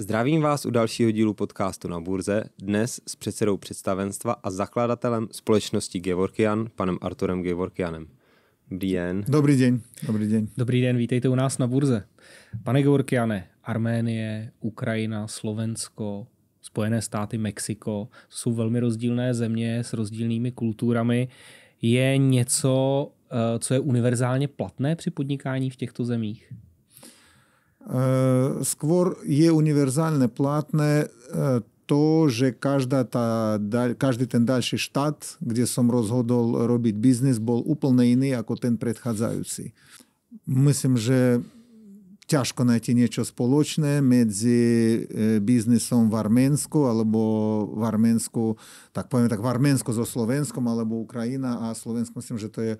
Zdravím vás u dalšího dílu podcastu na Burze, dnes s předsedou představenstva a zakladatelem společnosti Gevorkian, panem Arturem Gevorkianem. Dobrý den. Dobrý den. Dobrý den. Dobrý den, vítejte u nás na Burze. Pane Gevorkiane, Arménie, Ukrajina, Slovensko, Spojené státy, Mexiko jsou velmi rozdílné země s rozdílnými kulturami. Je něco, eh, co je univerzálně platné při podnikání v těchto zemích? Eh, skôr je универсально platné, то, eh, že každá tá, každý ten další štát, kde som rozhodol robiť biznis, bol úplne iný ako ten predchádzajúci. Myslím, že ťažko nájsť niečo spoločné medzi eh, biznisom v Arménsku alebo v Arménsku, tak poviem tak, v Arménsku so Slovenskom alebo Ukrajina a Slovensko, myslím, že to je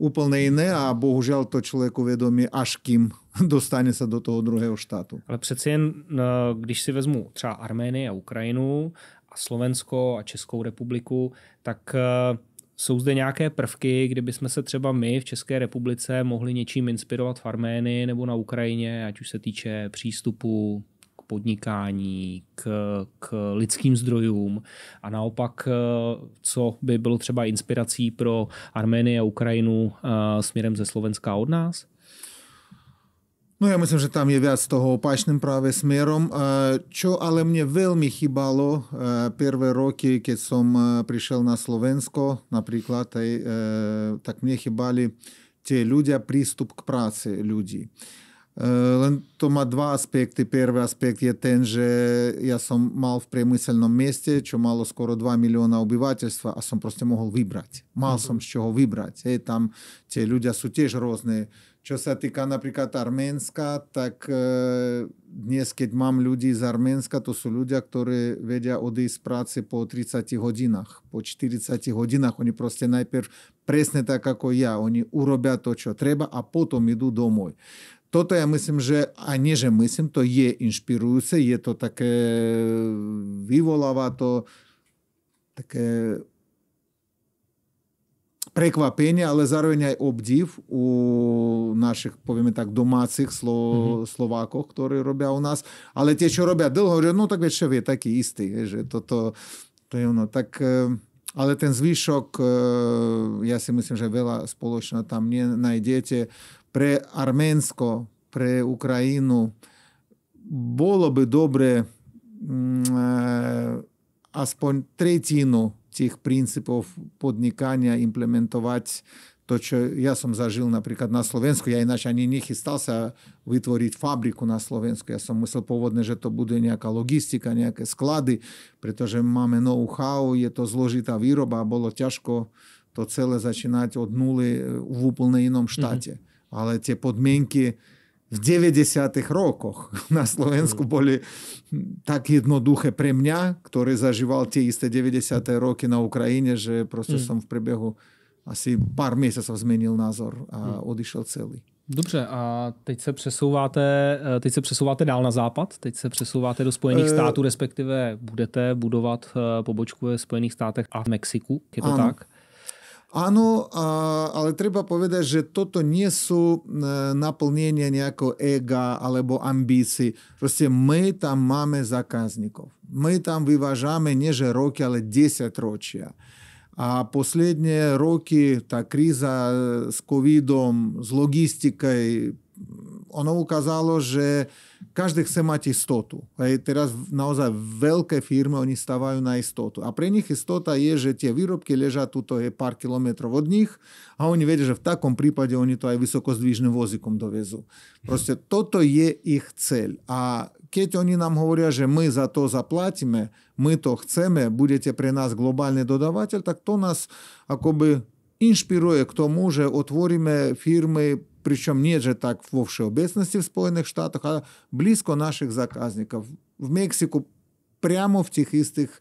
úplně jiné a bohužel to člověku vědomí, až kým dostane se do toho druhého štátu. Ale přeci jen, eh, když si vezmu třeba Arménii a Ukrajinu a Slovensko a Českou republiku, tak eh, jsou zde nějaké prvky, kdyby jsme se třeba my v České republice mohli něčím inspirovat v Arménii nebo na Ukrajině, ať už se týče přístupu, podnikání, k, k lidským zdrojům a naopak, eh, co by bylo třeba inspirací pro Armenii a Ukrajinu eh, směrem ze Slovenska od nás? No já myslím, že tam je viac toho opačným právě směrem, eh, Čo ale mě velmi chybalo prvé roky, keď jsem přišel na Slovensko, například tak mě chybali tie ľudia, přístup k práci ľudí. Eh, len to má dva aspekty. Prvý aspekt je ten, že já som mal v priemyselnom městě, čo malo skoro 2 milióna obyvateľstva a som proste mohol vybrat. Mal mm-hmm. som z čoho vybrat? Hej, tam tie ľudia sú tiež rôzne. Čo sa týka napríklad Arménska, tak e, dnes, keď mám ľudí z Arménska, to sú ľudia, ktorí vedia odísť z práce po 30 hodinách, po 40 hodinách. Oni prostě najprv presne tak ako ja. Oni urobia to, čo treba a potom idú domov. Тобто я мислим, že, a nie, že myslím, to je inšpirujúce, je to také, vyvoláva to také Преквапення, але zároveň aj obdiv у наших, повімо так, домацих слов... словаках, які роблять у нас. Але ті, що роблять довго, говорять, ну так ще ви такі істи. То, то, то є Так, е, але ten zvyšok, е, я си myslím, že veľa spoločného tam nenajdiete преарменсько, преукраїну. Було би добре е, аспон третину цих принципів подникання імплементувати то, що я сам зажил, наприклад, на Словенську я іначе ані не хистався витворити фабрику на Словенську Я сам мислив поводне, що то буде ніяка логістика, ніякі склади, притоже маємо ноу-хау, є то зложита вироба, було тяжко то ціле зачинати нули в úplne штаті. Mm-hmm. ale tie podmienky v 90. rokoch na Slovensku mm. boli tak jednoduché pre mňa, ktorý zažíval tie isté 90. roky na Ukrajine, že proste mm. som v priebehu asi pár měsíců změnil názor a mm. odešel celý. Dobře, a teď se přesouváte, eh, teď se přesouváte dál na západ, teď se přesouváte do Spojených e... států, respektive budete budovat eh, pobočku ve Spojených státech a v Mexiku, je to ano. tak? Áno, a, ale treba povedať, že toto nie sú e, naplnenie nejakého ega alebo ambícií. Proste my tam máme zákazníkov. My tam vyvážame nie že roky, ale 10 ročia. А roky роки та e, s з s logistikou, ono ukázalo, že що každý chce mať istotu. Aj teraz naozaj veľké firmy, oni stávajú na istotu. A pre nich istota je, že tie výrobky ležia tuto je pár kilometrov od nich a oni vedia, že v takom prípade oni to aj vysokozdvížným vozíkom dovezú. Proste toto je ich cel. A keď oni nám hovoria, že my za to zaplatíme, my to chceme, budete pre nás globálny dodavateľ, tak to nás akoby inšpiruje k tomu, že otvoríme firmy причем не же так во всеобъятности в Spojeных Штатах, а близко наших заказников. В Мексику прямо в тех истых,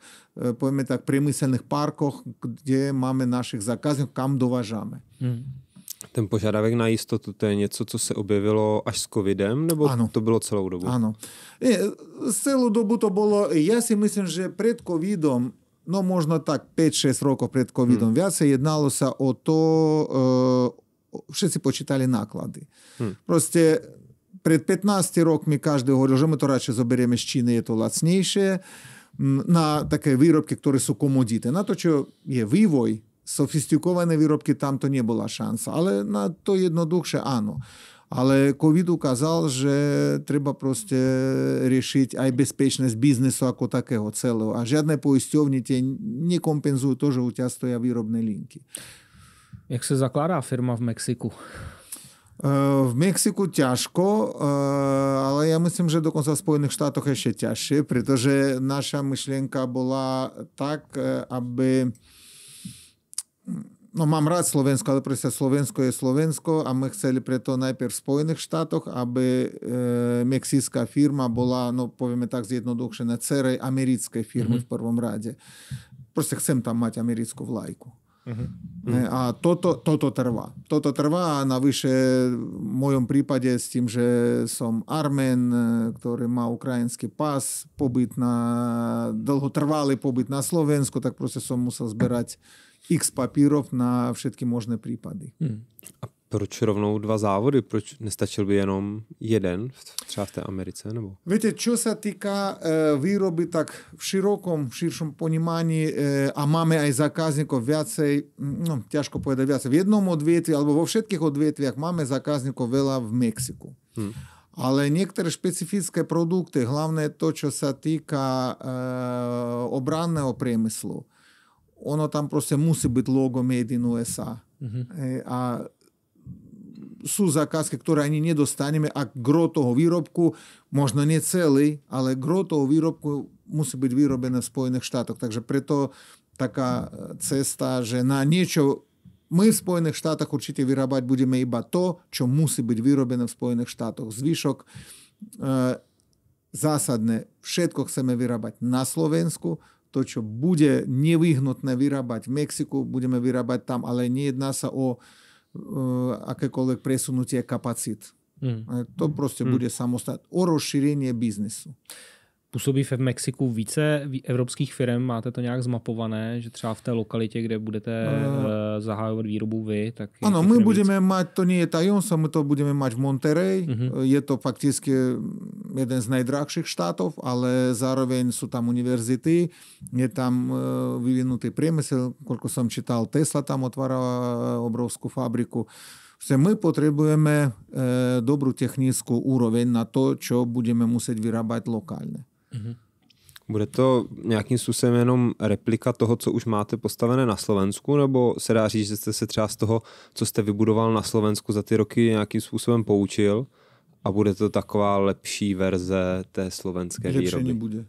пойми так, премысленных парках, где mamy наших zakazów, kam doważamy. Mm. Ten požadavek na jistotu, to je něco, co se objevilo až s covidem, nebo ano. to bylo celou dobu? Ano. E, celou dobu to bylo, já si myslím, že před covidem, no možno tak 5-6 rokov před covidem, hmm. viac se jednalo se o to, e, všetci počítali náklady. Hmm. Proste pred 15 rokmi každý hovoril, že my to radšej zoberieme z Číny, je to lacnejšie na také výrobky, ktoré sú komodity. Na to, čo je vývoj, sofistikované výrobky, tam to не bola šanca. Ale na to jednoduchšie áno. Але ковід указав, що треба просто рішити ай безпечність бізнесу, ако такого цілого. А жодне поїстьовні не компенсує теж у тя стоя виробні лінки. Jak se zakládá firma v Mexiku? Eh, v Mexiku ťažko, eh, ale já myslím, že dokonca v Spojených štátoch ještě těžší, protože naša myšlenka byla tak, eh, aby... No mám rád Slovensko, ale prostě Slovensko je Slovensko a my chceli preto najprv v Spojených štátoch, aby mexická firma byla, no povieme tak zjednodušená, dcerej americké firmy mm-hmm. v prvom rade. Prostě chcem tam mít americkou vlajku. Uh-huh. A toto, toto trvá. Toto trvá a navyše v mojom prípade s tým, že som Armen, eh, ktorý má ukrajinský pas, pobyt na dlhotrvalý pobyt na Slovensku, tak proste som musel zberať x papírov na všetky možné prípady. Hmm. A proč rovnou dva závody? Proč nestačil by jenom jeden třeba v té Americe? Nebo? Víte, co se týká e, eh, výroby, tak v širokom, v širšom ponímání e, a máme aj zákazníkov viacej, no, těžko povedať viacej, v jednom odvětví alebo vo všetkých odvětvích máme zákazníkov veľa v Mexiku. Hmm. Ale některé specifické produkty, hlavně to, co se týká e, eh, obranného priemyslu, ono tam prostě musí být logo Made in USA. Mm-hmm. E, a mhm sú zakázky, ktoré ani nedostaneme, a gro toho výrobku, možno nie celý, ale gro toho výrobku musí byť vyrobené v Spojených štátoch. Takže preto taká e, cesta, že na niečo my v Spojených štátoch určite vyrábať budeme iba to, čo musí byť vyrobené v Spojených štátoch. Zvyšok e, zásadné, všetko chceme vyrábať na Slovensku, to, čo bude nevyhnutné vyrábať v Mexiku, budeme vyrábať tam, ale nejedná sa o uh, Eh, akékoľvek presunutie kapacít. Mm. To mm. proste mm. bude samostatné. O rozšírenie biznisu. Působí v Mexiku více evropských firm? Máte to nějak zmapované, že třeba v té lokalitě, kde budete uh, eh. eh, zahájovat výrobu vy? Tak ano, my budeme mít, to není je my to budeme mít v Monterey. Uh-huh. Mhm. Eh, je to fakticky mm, jeden z nejdrahších států, ale zároveň jsou tam univerzity, je tam uh, vyvinutý průmysl, koliko jsem čítal, Tesla tam otvára obrovskou fabriku. Все, ми потребуємо е, добру технічну уровень на co що будемо мусити виробляти локально. Mhm. Bude to nějakým způsobem jenom replika toho, co už máte postavené na Slovensku, nebo se dá říct, že jste se třeba z toho, co jste vybudoval na Slovensku za ty roky, nějakým způsobem poučil a bude to taková lepší verze té slovenské Lepšie výroby? nebude.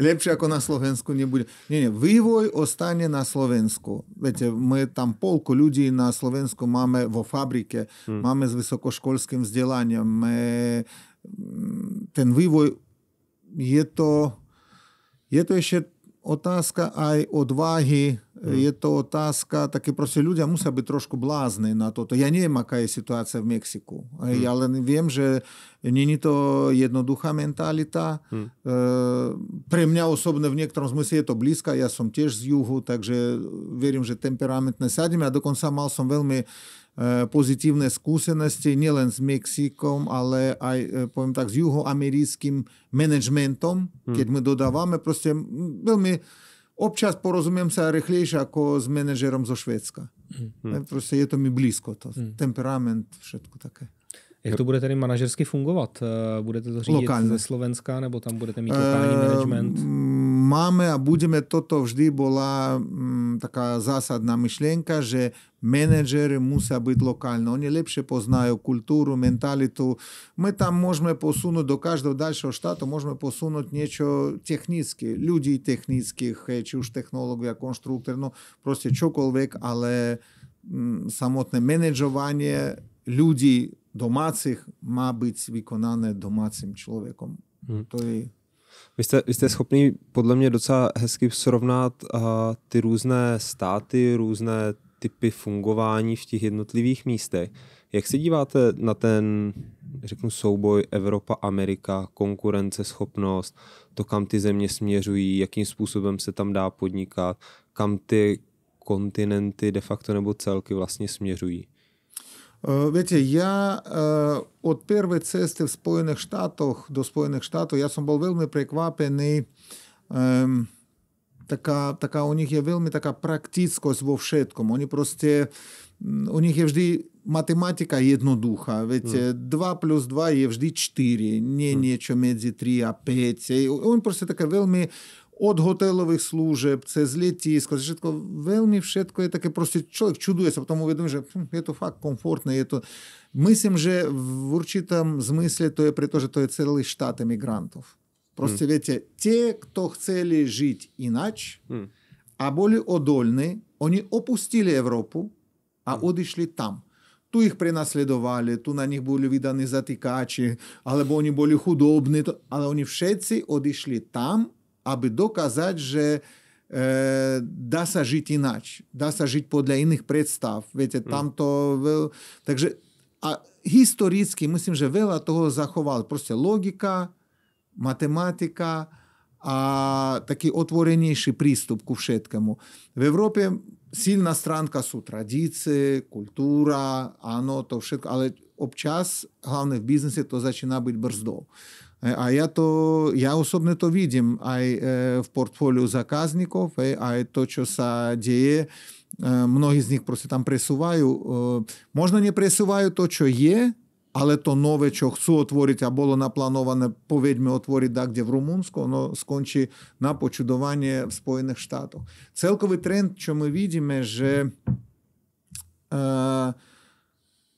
Lepší jako na Slovensku nebude. Ne, ne, vývoj ostane na Slovensku. Víte, my tam polku lidí na Slovensku máme vo fabrike, hmm. máme s vysokoškolským vzděláním, my mm, ten vývoj je to, je to ještě otázka aj odvahy Hmm. je to otázka, taky prostě lidé musí být trošku blázny na toto. Já nevím, jaká je situace v Mexiku. hmm. ale vím, že není to jednoduchá mentalita. Hmm. E, Pro mě osobně v některém smyslu, je to blízka. Já jsem těž z juhu, takže věřím, že temperament sadíme. A dokonce mal jsem velmi e, pozitivní zkušenosti, nejen s Mexikom, ale e, i, tak s juhoamerickým managementem, hmm. když my prostě velmi... Hmm občas porozumím se rychlejší jako s manažerem ze Švédska. Mm. Prostě je to mi blízko, to mm. temperament, všechno také. Jak to bude tedy manažersky fungovat? Eh, budete to řídit lokálně. ze Slovenska, nebo tam budete mít eh, lokální uh, management? máme a budeme, toto vždy bola m, taká zásadná myšlienka, že менеджери муся бути локально. Вони ліпше познають культуру, менталіту. Ми там можемо посунути до кожного дальшого штату, можемо посунути нічого технічне, людей технічних, чи ж технологів, конструктор, ну просто чоколвек, але м, самотне менеджування людей домацих має бути виконане домацим чоловіком. Mm. То є Vy jste, vy jste schopný podle mě docela hezky srovnat uh, ty různé státy, různé typy fungování v těch jednotlivých místech. Jak se díváte na ten, řeknu, souboj Evropa-Amerika, konkurenceschopnost, to, kam ty země směřují, jakým způsobem se tam dá podnikat, kam ty kontinenty de facto nebo celky vlastně směřují? Wiecie, ja od pierwszej cesty w Spojenych Sztatach do Spojenych Sztatów, ja sam był wielmi przekwapiony. Така, така, У них є вельми така практичність во всьому. Вони просто, у них є завжди математика єднодуха. Ведь mm. 2 плюс 2 є завжди 4, не mm. нічого між 3 а 5. Він просто така вельми od hotelových служеб, це з літіска, це všetko veľmi všetko je také proste, človek čuduje sa, potom uvedomí, že hm, je to fakt komfortné, je to... Myslím, že v určitém zmysle to je preto, že to je celý štát emigrantov. Prostě, mm. viete, те, кто хотели жить иначе, mm. а были одольны, они опустили Европу, а mm. odešli там. Tu ich prenaslідували, tu na nich були віддані затикачі, або вони були худобні, але вони всі одійшли там, aby dokázať, že e, dá sa žiť inač, dá sa žiť podľa iných predstav. Viete, mm. tamto... Veľ... Takže a historicky myslím, že veľa toho zachoval. Proste logika, matematika a taký otvorenejší prístup ku všetkému. V Európe silná stránka sú tradície, kultúra, áno, to všetko, ale občas, hlavne v biznise, to začína byť brzdou. A ja to, ja osobno to vidim aj w portfolio zakazników, aj to, co się dzieje. Многі з них просто там пресуваю. Можна не пресуваю то, що є, але то нове, що хочу отворити, а було наплановане, повідьми отворити так, де в Румунську, воно скончи на почудування в Сполучених Штатах. Целковий тренд, що ми бачимо, що е,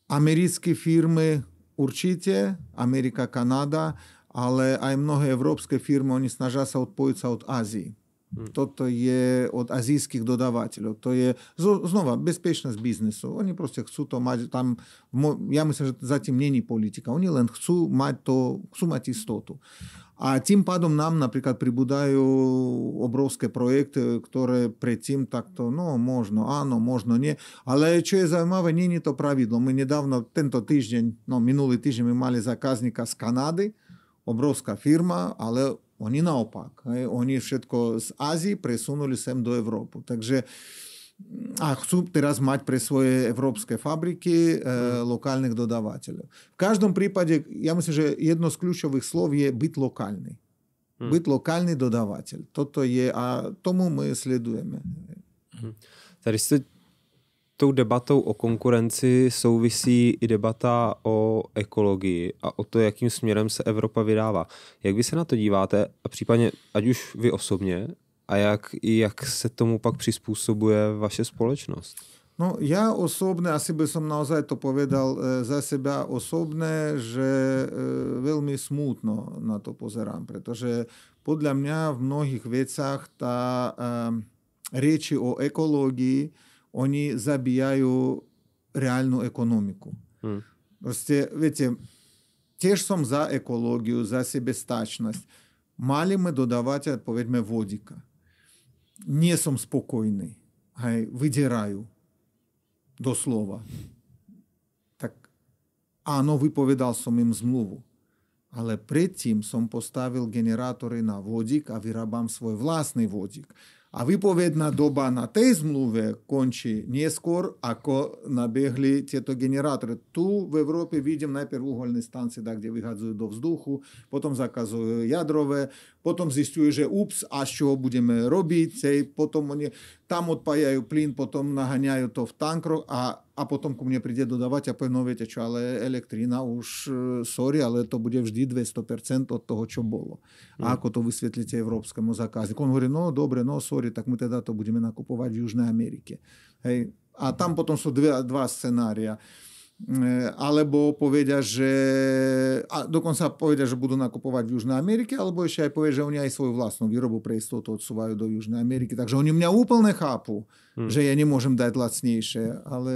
американські фірми Určitě, Amerika, Kanada, ale aj mnohé evropské firmy, oni snaží se odpojiť od Ázii. Hmm. Toto je od azijských dodavatelů. To je znova bezpečnost biznesu. Oni prostě chcú to mať tam. Já myslím, že zatím není politika. Oni len chcú mať to, chcú mať istotu. A tím pádom nám například přibudají obrovské projekty, které předtím takto, no, možno, ano, možno ne. Ale čo je zajímavé, není to pravidlo. My nedávno, tento týždeň, no, minulý týždeň, my mali zákazníka z Kanady, obrovská firma, ale oni naopak. Hej, oni všetko z Ázii presunuli sem do Európu. Takže a chcú teraz mať pre svoje európske fabriky e, lokálnych dodávateľov. V každom prípade, ja myslím, že jedno z kľúčových slov je byť lokálny. Hmm. Byť lokálny dodávateľ. Toto je a tomu my sledujeme. Hmm. Tady ste tou debatou o konkurenci souvisí i debata o ekologii a o to, jakým směrem se Evropa vydává. Jak vy se na to díváte a případně ať už vy osobně a jak, jak se tomu pak přizpůsobuje vaše společnost? No, já osobně asi bych som naozaj to povedal e, za sebe osobně, že e, smutno na to pozerám, protože podle mě v mnohých věcech ta e, o ekologii они забияют реальную экономику. Mm. Просто, видите, теж сам за экологию, за себестачность. Мали мы додавать, отповедьме, водика. Не сам спокойный, гай, выдираю до слова. Так, а оно выповедал сам им змлуву. Але предтім сам поставил генератори на водик, а вирабам свой власний водик – A vypovědná doba na té zmluvě končí neskôr, ako naběhly tyto generátory. Tu v Evropě vidím najprv uholné stanice, kde vyhadzují do vzduchu, potom zakazují jadrové, Potom zistujú, že ups, a z čoho budeme robiť, hej, potom oni tam odpájajú plyn, potom naháňajú to v tankroch a, a potom ku mne príde dodávať a povie, no viete čo, ale elektrina už, e, sorry, ale to bude vždy 200% od toho, čo bolo. A mm. ako to vysvětlíte evropskému zákazníku? On hovorí, no dobre, no sorry, tak my teda to budeme nakupovať v Južnej Amerike. Hej. A tam potom sú dve, dva scenária. Uh, E, alebo povedia, že a dokonca povedia, že budú nakupovať v Južnej Amerike, alebo ešte aj povedia, že oni aj svoju vlastnú výrobu pre istotu odsúvajú do Južnej Ameriky. Takže oni mňa úplne chápu, hmm. že ja nemôžem dať lacnejšie, ale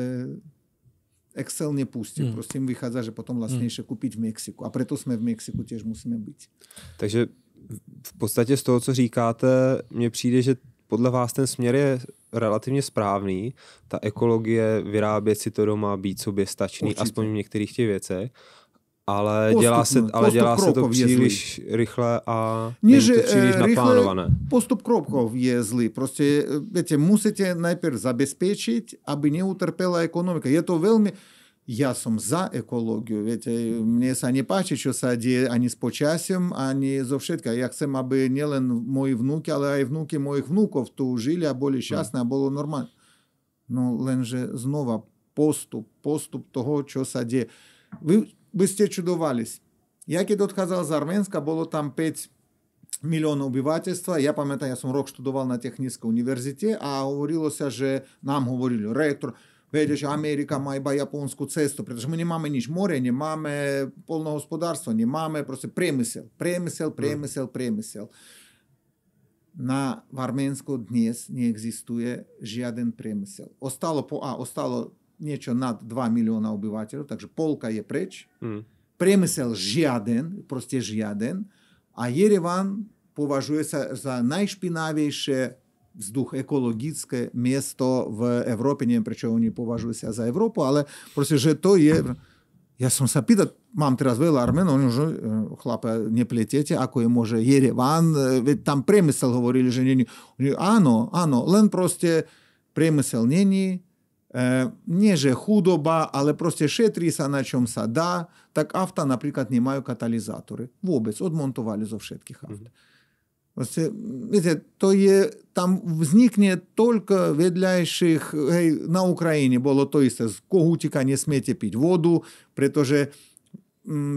Excel nepustí. Hmm. Prostě jim vychádza, že potom hm. lacnejšie hmm. kúpiť v Mexiku. A preto sme v Mexiku tiež musíme byť. Takže v podstatě z toho, co říkáte, mně přijde, že podle vás ten směr je relativně správný, ta ekologie, vyrábět si to doma, být sobě stačný, Určitě. aspoň v některých těch věcech, ale postupno, dělá se, ale dělá se to příliš zlý. rychle a nie, že, to příliš eh, rychle, naplánované. Postup kropkov je zlý. Prostě, eh, viete, musíte nejprve zabezpečit, aby neutrpěla ekonomika. Je to velmi... я сам за екологію. Ведь э, мені са не паче, що саді ані з почасям, ані зо вшитка. Я хочу, аби не лише мої внуки, але й внуки моїх внуків то жили, а були щасні, а було нормально. Ну, ленже знову поступ, поступ того, що саді. Ви, ви сте чудувались. Як я додказав з Арменська, було там 5 мільйон обивательства. Я пам'ятаю, я сам рок студував на технічному університеті, а говорилося, що нам говорили ректор. Veriš, Amerika má iba japonskou cestu, protože my nemáme nič more, nemáme polnohospodárstvo, nemáme prostě priemysel, priemysel, hmm. priemysel, priemysel. Na, v Arménsku dnes neexistuje žiaden priemysel. Ostalo po A, ostalo něco nad 2 milióna obyvateľov, takže polka je preč. Mm. Priemysel žiaden, proste žiaden. A Jerevan považuje sa za najšpinavejšie вздух екологічне місто в Європі. Не про чого вони поважуються за Європу, але просто що то є. Ja som sa pýtať, mám teraz veľa Arménov, že eh, chlape, nepletiete, ako je môže Jerevan, eh, veď tam priemysel hovorili, že není. Áno, áno, len proste priemysel není, e, nie že chudoba, ale proste šetrí sa na čom sa dá, tak auta napríklad nemajú katalizátory. Vôbec, odmontovali zo všetkých aut. Mm-hmm. Видите, то є там возникне только ведляющих гей, на Україні було то істе, з когутіка не смієте пить воду, притоже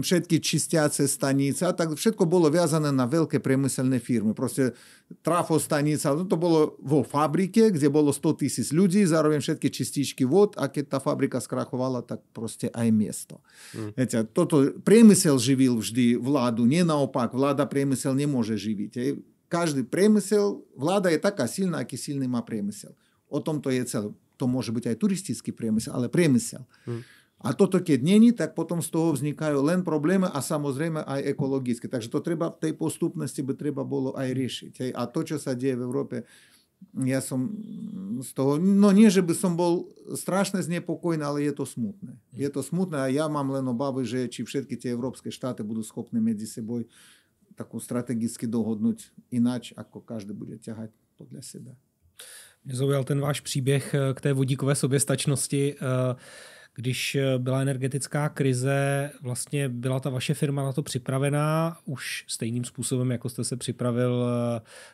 všetky čistiace stanice a tak všetko bylo viazané na velké priemyselné firmy. Proste trafostanica, no to bylo vo fabrike, kde bylo 100 tisíc ľudí, zároveň všetky čističky vod a keď ta fabrika skrachovala, tak prostě aj miesto. Mm. Viete, toto priemysel živil vždy vládu, ne naopak, vláda priemysel nemôže živiť. Hej. Каждый премисел, влада je така сильна, як і сильний має премисел. Отом то є це, то може бути і туристичний премисел, але премисел. Mm. A toto, keď není, tak potom z toho vznikajú len problémy a samozrejme aj ekologické. Takže to treba v tej postupnosti by treba bolo aj riešiť. Hej. A to, čo sa deje v Európe, ja som z toho, no nie, že by som bol strašne znepokojný, ale je to smutné. Je to smutné a ja mám len obavy, že či všetky tie európske štáty budú schopní medzi sebou takú strategicky dohodnout, jinak, jako každý bude ťahat podle sebe. Mě zaujal ten váš příběh eh, k té vodíkové soběstačnosti. Eh, když eh, byla energetická krize, vlastně byla ta vaše firma na to připravená už stejným způsobem, jako jste se připravil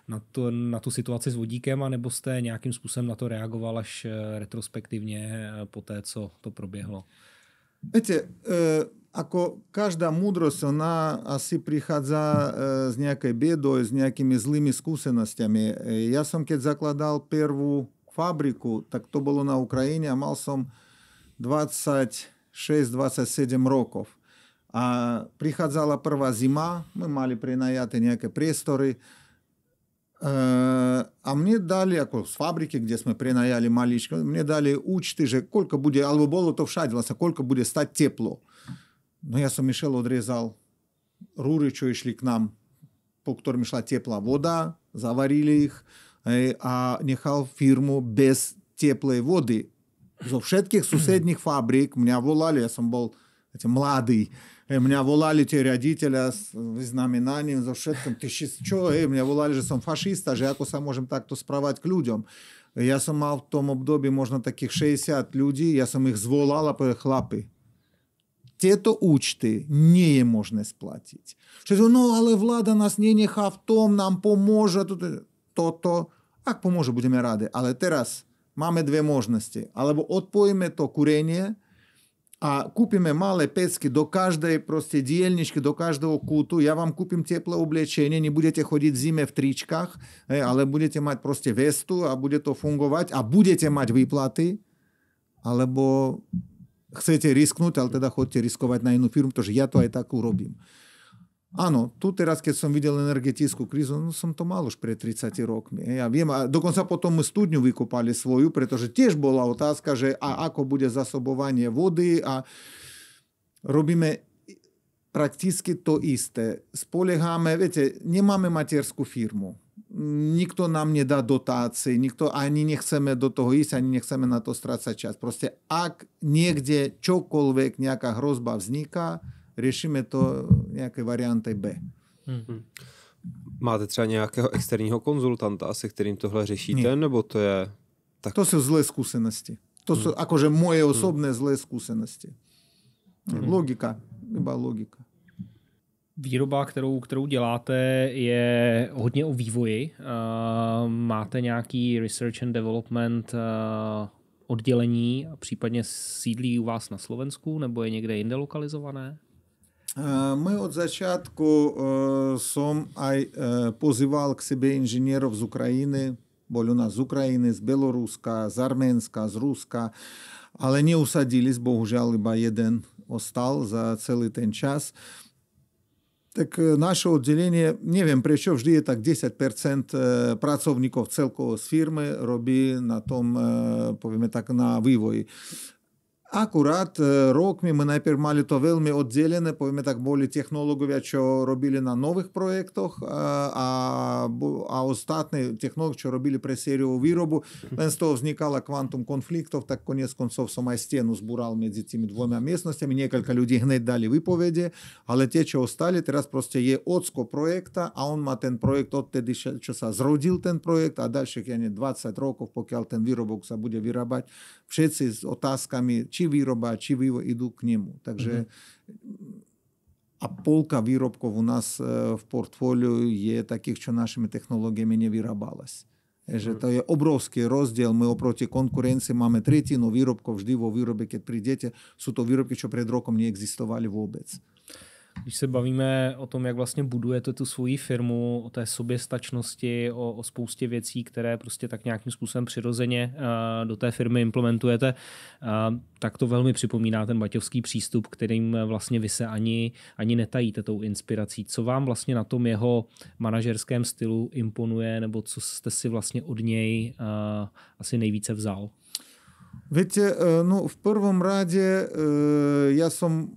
na, to, na tu situaci s vodíkem, anebo jste nějakým způsobem na to reagoval až retrospektivně po té, co to proběhlo? Víte, ako každá múdrosť, ona asi prichádza s nejakej biedou, s nejakými zlými skúsenostiami. Ja som keď zakladal prvú fabriku, tak to bolo na Ukrajine a mal som 26-27 rokov. А приходила е, е, перша зима, ми мали принаяти ніякі престори. Е, а мені дали, як з фабрики, де ми принаяли малички, мені дали учти, що кілька буде, або було то вшадилося, кілька буде стати тепло. Но ну, я сам шел, отрезал руры, что шли к нам, по которым шла теплая вода, заварили их, э, а нехал фирму без теплой воды. Зо всех соседних фабрик меня волали, я сам был младый, э, меня волали те рядителя с э, знаменанием, за все там, ти ще що, ей, мене волали, що сам фашист, аж як сам можемо так то справати к людям. Я сам мав в тому обдобі, можна таких 60 людей, я сам їх зволала, хлопи. Tieto účty не є можна сплатити. Що, ну, але влада нас не нехав том, нам поможе, то-то. Ak pomôže, budeme rádi. Ale teraz máme dve možnosti. Alebo odpojíme to kurenie a kúpime malé pecky do každej proste dielničky, do každého kútu. Ja vám kúpim teplé oblečenie, nebudete chodiť v zime v tričkách, ale budete mať proste vestu a bude to fungovať a budete mať výplaty. Alebo chcete risknúť, ale teda chodte riskovať na inú firmu, pretože ja to aj tak urobím. Áno, tu teraz, keď som videl energetickú krízu, no som to mal už pred 30 rokmi. Ja viem, a dokonca potom my studňu vykopali svoju, pretože tiež bola otázka, že a ako bude zasobovanie vody a robíme prakticky to isté. Spolieháme, viete, nemáme materskú firmu nikto nám nedá dotácii, nikto ani nechceme do toho ísť, ani nechceme na to strácať čas. Proste ak niekde čokoľvek nejaká hrozba vzniká, řešíme to nějaké varianty B. Mm-hmm. Máte třeba nějakého externího konzultanta, se kterým tohle řešíte, Nie. nebo to je... Tak... To jsou zlé zkušenosti. To mhm. jsou hmm. akože moje mhm. osobné hmm. zlé zkušenosti. Hmm. Logika, iba logika výroba, kterou, kterou děláte, je hodně o vývoji. Eh, máte nějaký research and development eh, oddělení a případně sídlí u vás na Slovensku nebo je někde jinde lokalizované? Eh, my od začátku jsem aj pozýval k sebe inženýrov z Ukrajiny, boli u nás z Ukrajiny, z Běloruska, z Arménska, z Ruska, ale neusadili, bohužel iba jeden ostal za celý ten čas. Uh, tak e, naše oddělení, nie wiem, vždy je tak 10% e, pracovníků celkowo z firmy robí na tom, e, powiemy tak, na wywoju. Акурат э, рокмі ми найпір малі то вельмі оддзелене, повіме так болі технологові, що робили на нових проєктах, э, а, а остатні технологи, що робили при серію виробу, з того вникало квантум конфліктів, так конець концов сама стіну збурал між цими двома місцями, некілька людей гнать дали виповіді, але ті, що остали, зараз просто є оцко проєкта, а он ма тен проєкт от тоді часа зродив тен проєкт, а далі, я не 20 років, поки тен виробок буде виробати, всі з отасками, či výroba, či vývoj idú k nemu. Takže mm-hmm. A полка výrobkov u nás e, v portfóliu je takých, čo našimi technológiami nevyrábalось. E, že mhm. to je obrovský rozdiel. My oproti konkurenci máme tretinu výrobkov vždy vo výrobe, keď prídete. Sú to výrobky, čo pred rokom neexistovali vôbec když se bavíme o tom, jak vlastně budujete tu svoji firmu, o té soběstačnosti, o, o spoustě věcí, které prostě tak nějakým způsobem přirozeně eh, do té firmy implementujete, eh, tak to velmi připomíná ten baťovský přístup, kterým vlastně vy se ani, ani netajíte tou inspirací. Co vám vlastně na tom jeho manažerském stylu imponuje, nebo co jste si vlastně od něj eh, asi nejvíce vzal? Viete, no v prvom rade ja som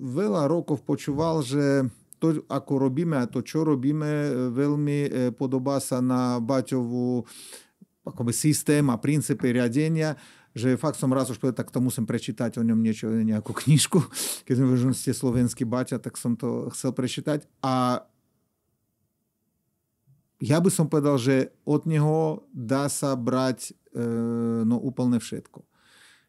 veľa rokov počúval, že to, ako robíme a to, čo robíme, veľmi podobá sa na Baťovú akoby systém a princípy riadenia, že fakt som raz už povedal, tak to musím prečítať o ňom niečo, nejakú knižku. Keď sme že ste slovenský baťa, tak som to chcel prečítať. A ja by som povedal, že od neho dá sa brať e, no úplne všetko.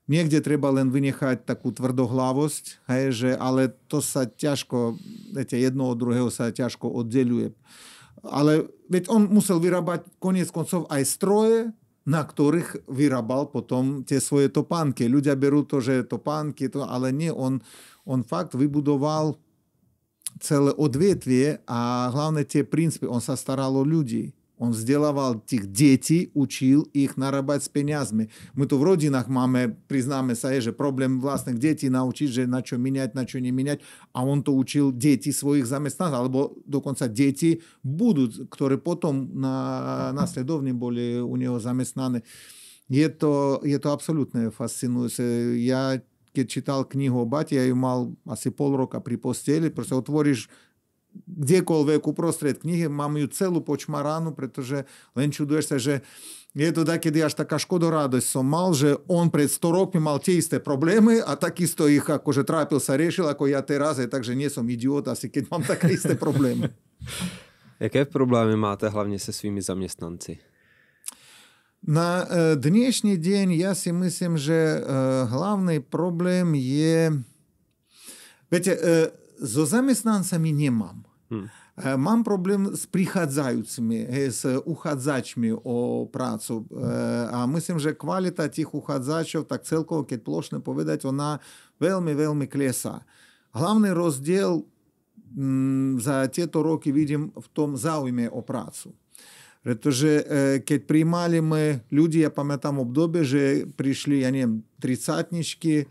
někde treba len vynechať takú tvrdohlavosť, hej, že, ale to sa ťažko, viete, jedno od druhého sa ťažko oddeluje. Ale veď on musel vyrábať koniec koncov aj stroje, na ktorých vyrábal potom tie svoje topánky. Ľudia berú to, že topánky, to, ale nie, on, on fakt vybudoval celé odvětví, a hlavně tie princípy. On sa staral o ľudí. On vzdelával tých detí, učil ich narábať s peniazmi. My tu v rodinách máme, priznáme sa, je, že problém vlastných detí naučiť, že na čo miniať, na čo neminiať. A on to učil deti svojich zamestnancov, alebo dokonca deti budú, ktoré potom na, nasledovne boli u neho zamestnané. Je to, je to absolútne fascinujúce. Ja keď čítal knihu o bate, ja ju mal asi pol roka pri posteli, proste otvoríš gdjekolvek uprostred knihy mám ju celu počmaranu, pretože len čuduješ sa, že je to da, kedy až taká škodoradosť som mal, že on pred 100 rokmi mal tie isté problémy a takisto ich akože trápil sa, riešil ako ja teraz, aj, takže nie som idiot asi, keď mám také isté problémy. Jaké problémy máte hlavně se svými zaměstnanci? Na e, dnešní den já si myslím, že e, hlavný problém je... Víte, e, so zaměstnancami nemám. Mam problem z prichádzajúcimi, hej, s uchádzačmi o prácu. A myslím, že kvalita tých uchádzačov, tak celkovo, keď plošne povedať, ona veľmi, veľmi klesá. Hlavný rozdiel za tieto roky vidím v tom záujme o prácu. Pretože keď príjmali my ľudí, ja pamätám obdobie, že prišli, ja neviem, тридцатнички –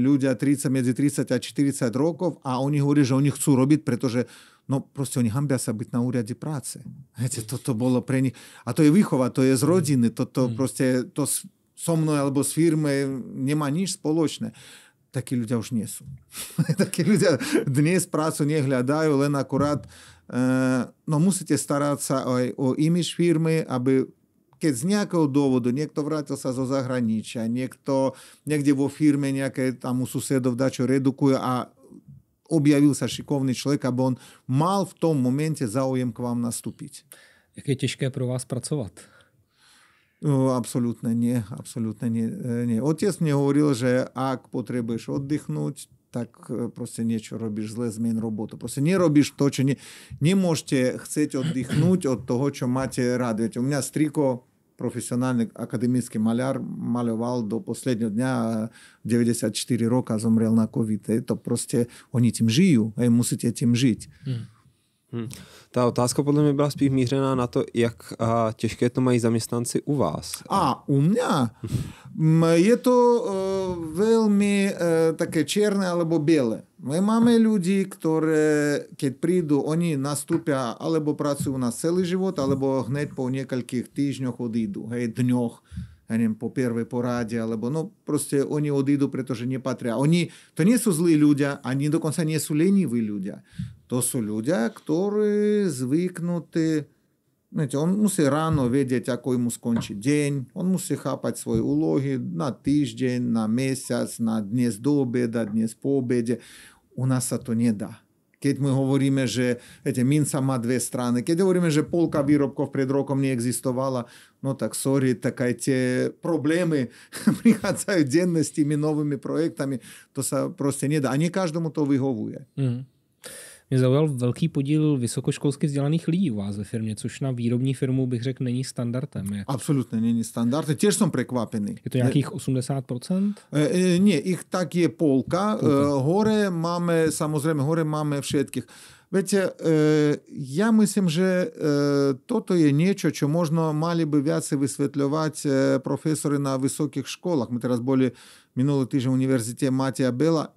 ľudia 30, medzi 30 a 40 rokov a oni hovorí, že oni chcú robiť, pretože no proste oni hambia sa byť na úrade práce. Viete, toto bolo pre nich. A to je výchova, to je z mm. rodiny, toto mm. proste to so mnou alebo s firmy nemá nič spoločné. Такі люди вже не су. Такі люди днес працю len akurát, але акурат, е, ну, мусите старатися о, о імідж фірми, аби keď z nejakého dôvodu niekto vrátil sa zo zahraničia, niekto niekde vo firme nejaké tam u susedov dačo redukuje a objavil sa šikovný človek, aby on mal v tom momente záujem k vám nastúpiť. Jak je těžké pro vás pracovat? No, absolútne nie, absolútne nie, nie. Otec mi hovoril, že ak potrebuješ oddychnúť, tak prostě niečo robíš zle, zmen robotu. Prostě nerobíš to, čo ne, nemôžete chcieť oddychnúť od toho, čo máte rád. Viete, u mňa striko профессиональный akademický маляр maloval до posledního дня, 94 э, рока зомрел на ковид. To prostě oni tím žijí a musíte tím žít. Hmm. Hmm. Ta otázka podle mě byla spíš mířená na to, jak a, těžké to mají zaměstnanci u vás. A u mě? Je to uh, velmi uh, také černé alebo bělé my máme Ми маємо люди, які прийдуть, вони наступлять або працюють на цілий живот, або гнеть по кількох тижнях відійдуть, днях. ja neviem, po první poradě, alebo no prostě oni odídu, protože nepatří. Oni, to nejsou sú zlí ľudia, ani dokonca nie sú leniví ľudia. To jsou ľudia, kteří zvyknutí Viete, on musí ráno vedieť, ako mu skončí deň, on musí chápať svoje úlohy na týždeň, na mesiac, na dnes do obeda, dnes po obede. U nás sa to nedá. Keď my hovoríme, že viete, minca má dve strany, keď hovoríme, že polka výrobkov pred rokom neexistovala, no tak sorry, tak aj tie problémy prichádzajú denne s tými novými projektami, to sa proste nedá. A nie každomu to vyhovuje. Mm. mě zaujal velký podíl vysokoškolsky vzdělaných lidí u vás ve firmě, což na výrobní firmu bych řekl není standardem. Jako. Absolutně není standardem. těž jsem překvapený. Je to nějakých 80%? E, ne, jich tak je polka. polka. E, hore máme, samozřejmě, hore máme všetkých. Viete, я мислим, що то є нічо, що можна мали би в'яце висвітлювати професори na vysokých školách. My зараз були минулий тиждень в univerzitě Матія Бела,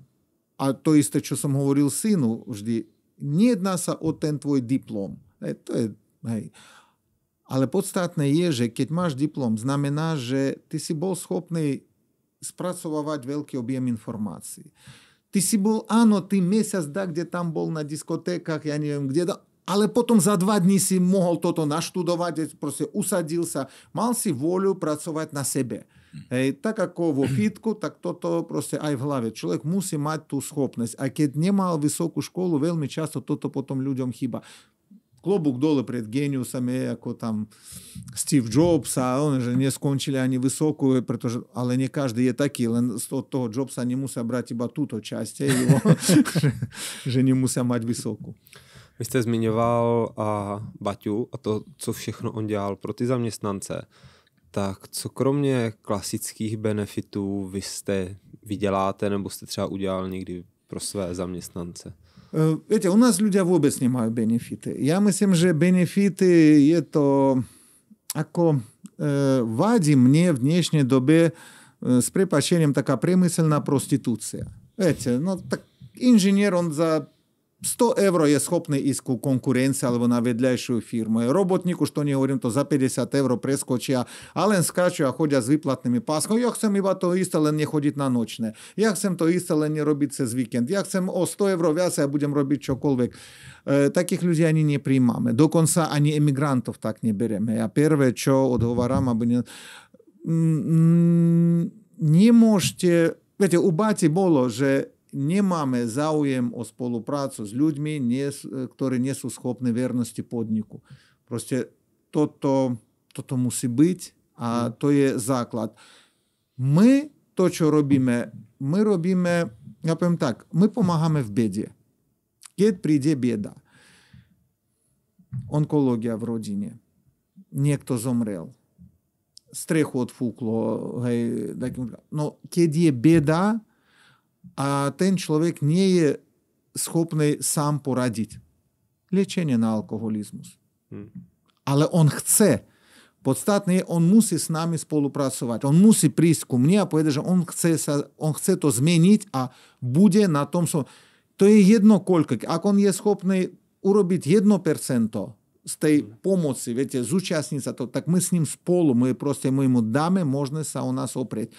a to істе, co сам говорив сину, жди, nie jedná sa o ten tvoj diplom. Hej, to je, hej. Ale podstatné je, že keď máš diplom, znamená, že ty si bol schopný spracovávať veľký objem informácií. Ty si bol, áno, ty mesiac, da, kde tam bol na diskotékach, ja neviem, kde, da, ale potom za dva dny si mohl toto naštudovať, prostě usadil se, mal si vôľu pracovat na sebe. Hej, tak ako vo fitku, tak toto prostě aj v hlavě. Človek musí mít tu schopnost. A keď nemal vysokou školu, velmi často toto potom lidem chyba. Klobuk dole pred geniusami, jako tam Steve Jobs, a oni že ne ani vysokou, protože, ale ne každý je taký, len od toho Jobsa nemusí brát iba túto časť, že, že nemusia mať vysokú. Vy jste zmiňoval a Baťu a to, co všechno on dělal pro ty zaměstnance. Tak co kromě klasických benefitů vy jste vyděláte nebo jste třeba udělal někdy pro své zaměstnance? Eh, víte, u nás lidé vůbec nemají benefity. Já myslím, že benefity je to, jako eh, vadí mě v dnešní době eh, s prepašením taká premyslná prostituce. Víte, no tak inženýr on za 100 евро je schopný ísť ku konkurencii alebo na vedľajšiu firmu. Robotník, už to nehovorím, to za 50 eur preskočia a len skáču a chodia s výplatnými páskami. Ja chcem iba to isté, len nechodiť na nočné. Ja chcem to isté, len nerobiť cez víkend. Ja chcem o 100 eur viac a budem robiť čokoľvek. E, takých ľudí ani nepríjmame. Dokonca ani emigrantov tak nebereme. Ja prvé, čo odhováram, aby ne... Mm, nemôžete... Viete, u Bati bolo, že nie mamy záujem o spoluprácu s ľuďmi, nie, ktorí nie sú schopní vernosti podniku. Proste toto, toto musí byť a to je základ. My to, čo robíme, my robíme, ja poviem tak, my pomáhame v bede. Keď príde bieda, онкологія в родині, ніхто зомрел, стреху отфукло, гей, таким. Ну, кед є біда, а ten člověk nie je schopný sám poradit. Léčenie na alkoholizmus. Hmm. Ale on chce. Podstatné je, on musí s námi spolupracovať. On musí prísť ku mne a povedať, že on chce, sa, on chce to zmeniť a bude na tom... Som... To je jedno koľko. Ak on je schopný urobiť 1% z tej hmm. pomoci, viete, zúčastniť sa to, tak my s ním spolu, my proste my mu dáme možnosť sa o nás oprieť.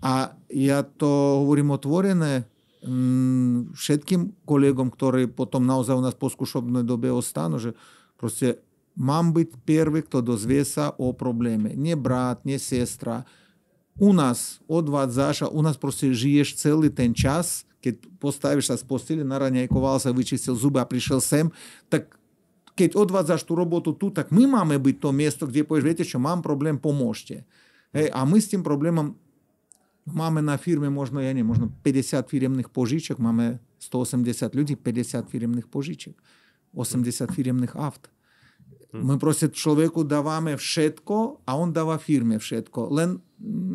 A ja to hovorím otvorené m, všetkým kolegom, ktorí potom naozaj u nás po skúšobnej dobe ostanú, že proste mám byť prvý, kto dozvie sa o probléme. Nie brat, nie sestra. У нас, от вас, Заша, у нас просто жиєш цілий той час, коли поставишся з постелі, нараняйкувався, вичистив зуби, а прийшов Сем, так keď od tú robotu tu, tak my máme byť to miesto, kde povieš, viete čo, mám problém, pomôžte. Hej, a my s tým problémom Máme na firmě možno, ja nie, možno 50 firmních požiček, máme 180 lidí, 50 firmních požiček, 80 firmních aut. Hm. My proszę člověku dáváme všetko a on dává firmě všetko. Len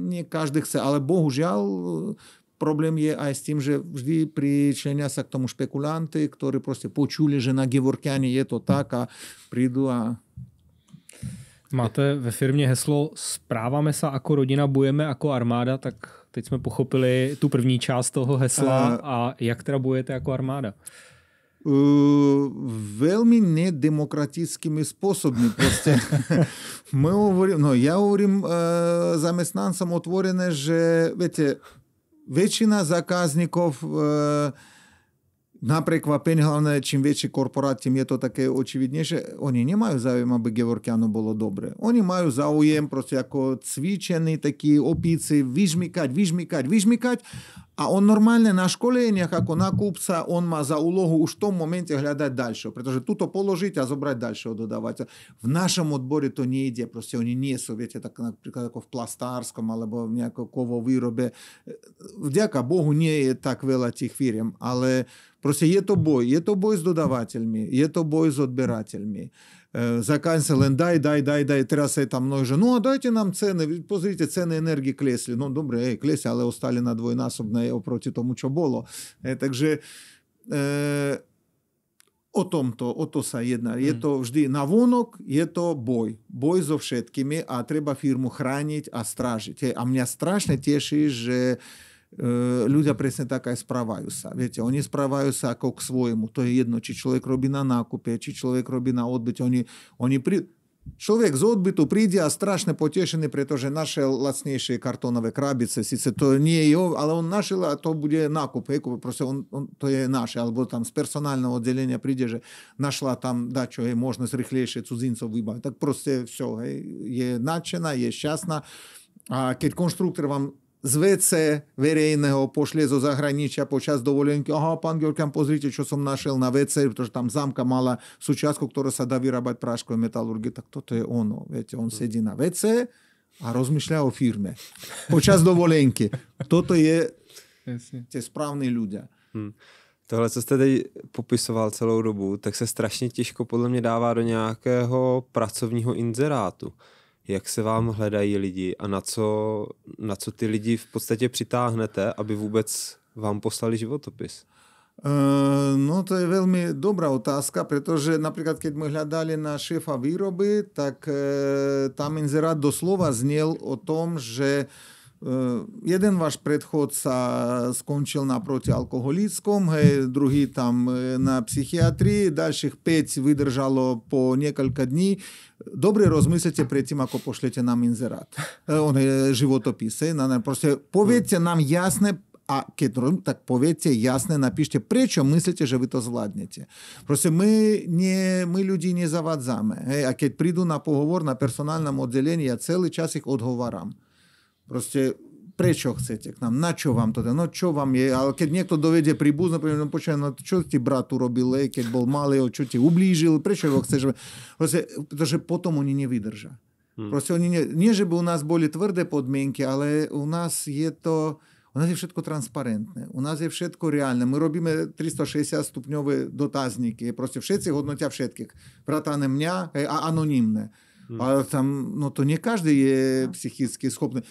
nie každý chce, ale bohužiaľ eh, problém je aj s tým, že vždy pričlenia sa k tomu špekulanty, ktorí proste počuli, že na Gevorkiane je to tak a prídu a... Máte ve firmě heslo Správáme se jako rodina, bojeme jako armáda, tak Teď jsme pochopili tu první část toho hesla eh. a jak teda bojujete jako armáda? Eh, velmi nedemokratickými způsoby. Prostě my hovorím, no já hovorím uh, zaměstnancům otvoreně, že víte, většina zákazníků uh, na prekvapenie, hlavne čím väčší korporát, tým je to také očividnejšie. Oni nemajú záujem, aby Gevorkianu bolo dobre. Oni majú záujem proste ako cvičení takí opíci vyžmykať, vyžmykať, vyžmykať a on normálne na školeniach ako nákupca, on má za úlohu už v tom momente hľadať ďalšieho, pretože tuto položiť a zobrať ďalšieho dodávateľa. V našom odbore to nejde, proste oni nie sú, viete, tak napríklad ako v plastárskom alebo v nejakom kovovýrobe. Vďaka Bohu nie je tak veľa tých firiem, ale Просто є тобою, є тобою з додавателями, є тобою з відбирателями. Е, за канцелен, дай, дай, дай, дай, трясе там мною Ну, а дайте нам ціни, позрите, ціни енергії клесли. Ну, добре, ей, клесли, але остали на двойнасобне опроти тому, що було. Также е, е о том-то, ото все єдна. Є то завжди навонок, є то бой. Бой зо всіткими, а треба фірму хранити, а стражити. А мене страшно тішить, що ľudia presne tak aj správajú sa. Viete, oni správajú sa ako k svojmu. To je jedno, či človek robí na nákupe, či človek robí na odbyte. Oni, oni pri... Človek z odbytu príde a strašne potešený, pretože našiel lacnejšie kartónové krabice. Sice to nie je jeho, ale on našiel a to bude nákup. Hej, proste on, on, to je naše. Alebo tam z personálneho oddelenia príde, že našla tam dačo, hej, možnosť rýchlejšie cudzincov vybaviť. Tak proste все, hej, je nadšená, je šťastná. A keď konštruktor vám z WC verejného pošle zo zahraničia počas dovolenky. Aha, pán Ďorkan, pozrite, čo som našiel na WC, pretože tam zámka mala súčiastku, ktorá sa dá vyrábať práškovej metalurgie. Tak toto je ono. Viete, on sedí na WC a rozmýšľa o firme. Počas dovolenky. Toto je tie správne ľudia. Hmm. Tohle, co jste teď popisoval celou dobu, tak se strašně těžko podle mě dává do nějakého pracovního inzerátu jak se vám hledají lidi a na co, na co ty lidi v podstatě přitáhnete, aby vůbec vám poslali životopis? Eh, no to je velmi dobrá otázka, protože například když my hledali na šéfa výroby, tak eh, tam inzerát doslova znel o tom, že uh, Jeden váš predchodca skončil naproti alkoholickom, hej, druhý tam na psychiatrii, ďalších 5 vydržalo po niekoľko dní. Dobre rozmyslite predtým, ako pošlete nám inzerát. On je životopis. Hej, na, proste poviete nám jasné, а кетрон, так поверьте, ясно напишите, причо мыслите, что вы то зладнете. Просто мы, не, мы люди не завадзаме. Гей, а кет приду на поговор на персональном отделении, я целый час их отговорам proste prečo chcete k nám, na čo vám to no čo vám je, ale keď niekto dovede príbuzno, poviem, no počkaj, no čo ti brat urobil, lej, keď bol malý, čo ti ublížil, prečo ho chceš, proste, pretože potom oni nevydržia. Proste oni, ne, nie že by u nás boli tvrdé podmienky, ale u nás je to, у нас є все транспарентне, у нас є все реальне. Ми робимо 360 ступньові доказники. Просто всі годнотя всіх. Братане мня, а анонімне. Але там ну то не кожен є психічно схопний.